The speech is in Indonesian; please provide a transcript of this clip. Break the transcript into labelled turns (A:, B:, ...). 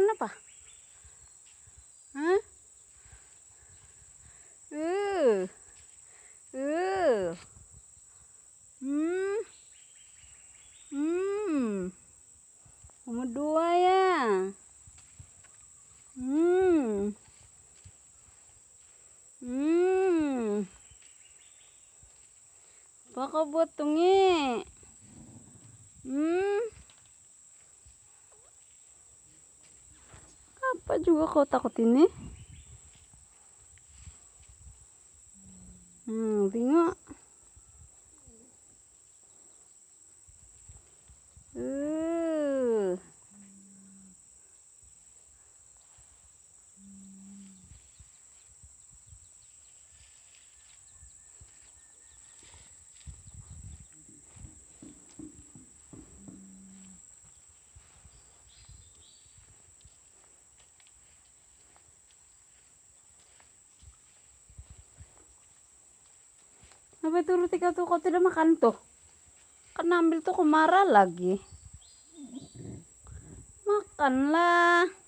A: apa? Hah? Uh. Uh. Hmm. Hmm. Nomor dua ya. Hmm. Hmm.
B: Baka buat tungi.
C: Hmm. pa juga kau takut ini. Eh. Hmm, ringo.
D: Apa itu Rutika tuh kau tidak makan tuh? kan ambil tuh kemarah lagi. Makanlah.